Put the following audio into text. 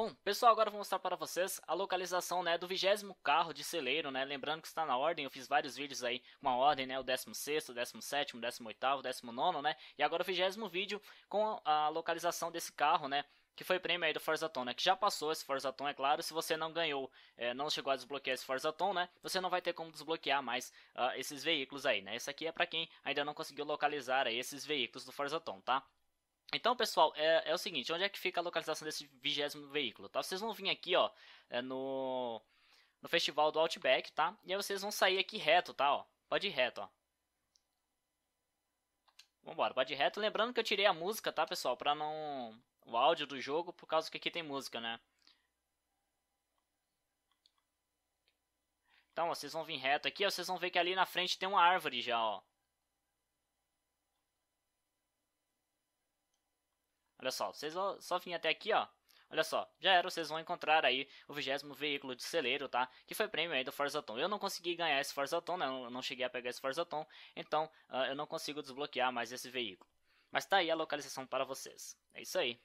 Bom, pessoal, agora eu vou mostrar para vocês a localização né, do vigésimo carro de celeiro, né? Lembrando que está na ordem, eu fiz vários vídeos aí com a ordem, né? O 16º, 17º, 18º, 19 né? E agora o vigésimo vídeo com a localização desse carro, né? que foi prêmio aí do Forzaton, né? Que já passou esse Forzaton, é claro. Se você não ganhou, é, não chegou a desbloquear esse Forzaton, né? Você não vai ter como desbloquear mais uh, esses veículos aí, né? Esse aqui é para quem ainda não conseguiu localizar aí esses veículos do Forzaton, tá? Então, pessoal, é, é, o seguinte, onde é que fica a localização desse vigésimo veículo, tá? Vocês vão vir aqui, ó, é no, no festival do Outback, tá? E aí vocês vão sair aqui reto, tá, ó? Pode ir reto, ó. Vambora, pode ir reto. Lembrando que eu tirei a música, tá, pessoal? Pra não... o áudio do jogo, por causa que aqui tem música, né? Então, ó, vocês vão vir reto aqui, ó, vocês vão ver que ali na frente tem uma árvore já, ó. Olha só, vocês só vêm até aqui, ó. Olha só, já era, vocês vão encontrar aí o vigésimo veículo de celeiro, tá? Que foi prêmio aí do Forzaton. Eu não consegui ganhar esse Forzaton, né? Eu não cheguei a pegar esse Forzaton, então uh, eu não consigo desbloquear mais esse veículo. Mas tá aí a localização para vocês. É isso aí.